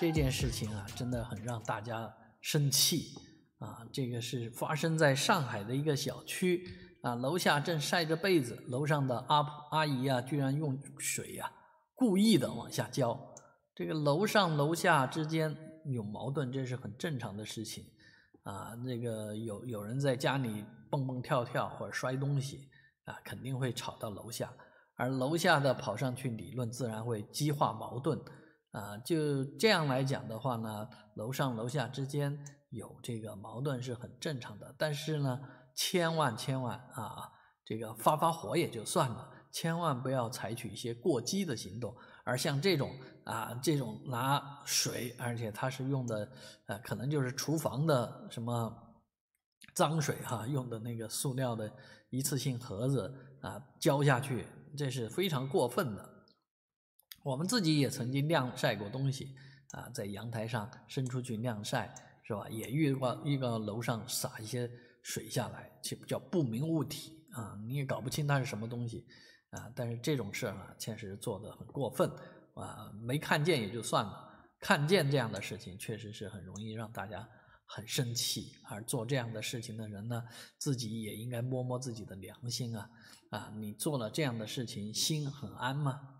这件事情啊，真的很让大家生气啊！这个是发生在上海的一个小区啊，楼下正晒着被子，楼上的阿婆阿姨啊，居然用水呀故意的往下浇。这个楼上楼下之间有矛盾，这是很正常的事情啊。那个有有人在家里蹦蹦跳跳或者摔东西啊，肯定会吵到楼下，而楼下的跑上去理论，自然会激化矛盾。啊，就这样来讲的话呢，楼上楼下之间有这个矛盾是很正常的。但是呢，千万千万啊，这个发发火也就算了，千万不要采取一些过激的行动。而像这种啊，这种拿水，而且它是用的，呃，可能就是厨房的什么脏水哈，用的那个塑料的一次性盒子啊，浇下去，这是非常过分的。我们自己也曾经晾晒过东西，啊，在阳台上伸出去晾晒，是吧？也遇过遇到楼上洒一些水下来，叫不明物体啊，你也搞不清它是什么东西，啊。但是这种事呢，确实做的很过分，啊，没看见也就算了，看见这样的事情，确实是很容易让大家很生气。而做这样的事情的人呢，自己也应该摸摸自己的良心啊，啊，你做了这样的事情，心很安吗？